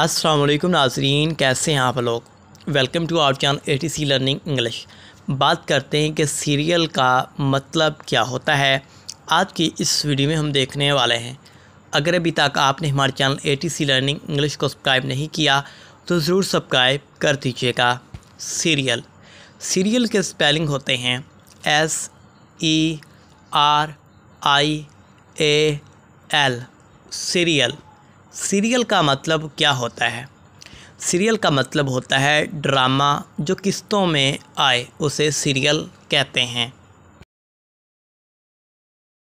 असलम नाजरीन कैसे हैं आप लोग welcome to our channel A T C learning English बात करते हैं कि सीरियल का मतलब क्या होता है आज की इस वीडियो में हम देखने वाले हैं अगर अभी तक आपने हमारे channel A T C learning English को सब्सक्राइब नहीं किया तो ज़रूर सब्सक्राइब कर दीजिएगा सीरियल सीरियल के स्पेलिंग होते हैं S E R I A L serial serial का मतलब क्या होता है सीरियल का मतलब होता है ड्रामा जो किस्तों में आए उसे सीरियल कहते हैं